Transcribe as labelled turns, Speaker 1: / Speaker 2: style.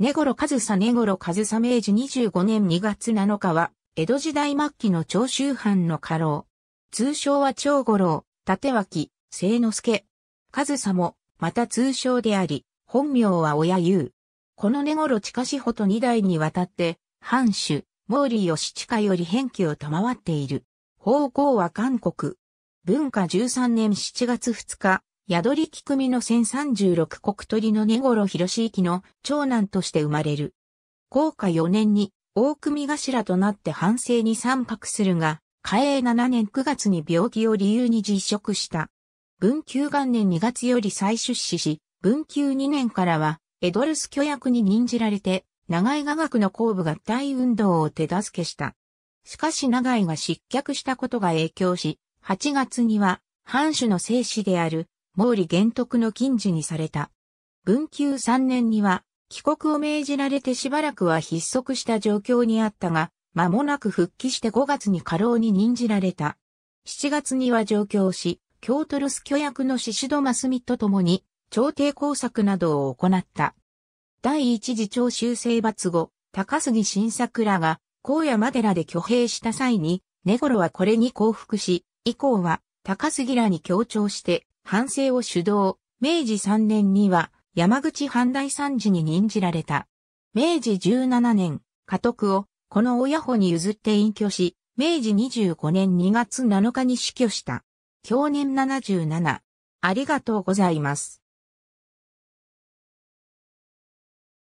Speaker 1: 根頃和佐根頃和佐明治25年2月7日は、江戸時代末期の長州藩の家老。通称は長五郎、立脇、清之助。和佐も、また通称であり、本名は親優。この根頃近しほと2代にわたって、藩主、毛利義近より返記を賜っている。方向は韓国。文化13年7月2日、宿り木組の1036国鳥の根頃広行の長男として生まれる。高下4年に大組頭となって反省に参画するが、嘉永7年9月に病気を理由に辞職した。文久元年2月より再出資し、文久2年からはエドルス巨役に任じられて、長井雅学の後部合体運動を手助けした。しかし長井が失脚したことが影響し、8月には、藩主の生死である毛利玄徳の近所にされた。文久3年には、帰国を命じられてしばらくは筆足した状況にあったが、間もなく復帰して5月に過労に任じられた。7月には上京し、京都留守居役の宍戸真澄と共に、朝廷工作などを行った。第一次徴収。征伐後、高杉晋作らが、荒野マデラで挙兵した際に、根頃はこれに降伏し、以降は、高杉らに協調して、反省を主導、明治3年には山口藩大参事に任じられた。明治17年、家督をこの親子に譲って隠居し、明治25年2月7日に死去した。去年77。
Speaker 2: ありがとうございます。